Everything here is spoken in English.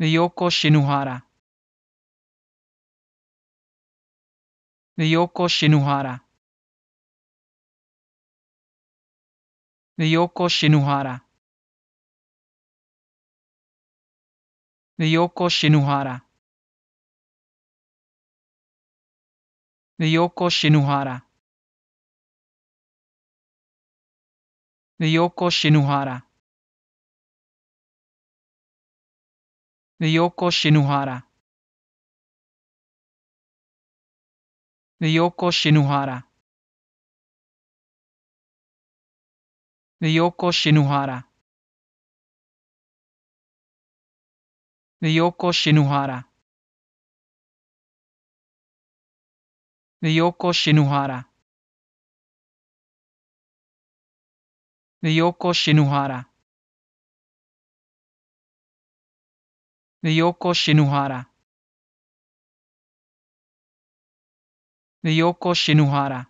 Ryoko Shinohara. Ryoko Shinohara. Ryoko Shinohara. Ryoko Shinohara. Ryoko Shinohara. Ryoko Shinohara. Ryoko Shinohara Ryoko Shinohara Ryoko Shinohara Ryoko Shinohara Ryoko Shinohara Ryoko Shinohara Ryoko Shinohara Ryoko Shinohara